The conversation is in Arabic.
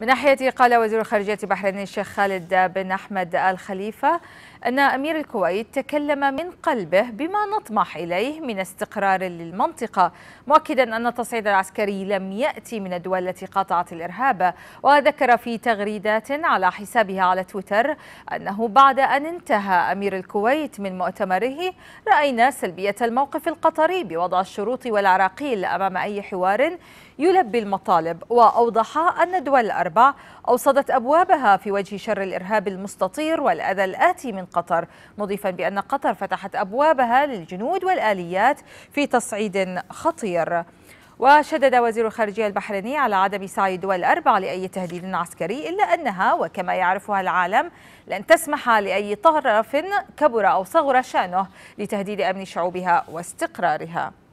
من ناحيته قال وزير الخارجية بحرين الشيخ خالد بن أحمد آل خليفة أن أمير الكويت تكلم من قلبه بما نطمح إليه من استقرار للمنطقة مؤكدا أن التصعيد العسكري لم يأتي من الدول التي قاطعت الإرهاب وذكر في تغريدات على حسابها على تويتر أنه بعد أن انتهى أمير الكويت من مؤتمره رأينا سلبية الموقف القطري بوضع الشروط والعراقيل أمام أي حوار يلبي المطالب وأوضح أن الدول الأربعة الأربع أوصدت أبوابها في وجه شر الإرهاب المستطير والأذى الآتي من قطر مضيفا بأن قطر فتحت أبوابها للجنود والآليات في تصعيد خطير وشدد وزير الخارجية البحريني على عدم سعي الدول الأربع لأي تهديد عسكري إلا أنها وكما يعرفها العالم لن تسمح لأي طرف كبر أو صغر شأنه لتهديد أمن شعوبها واستقرارها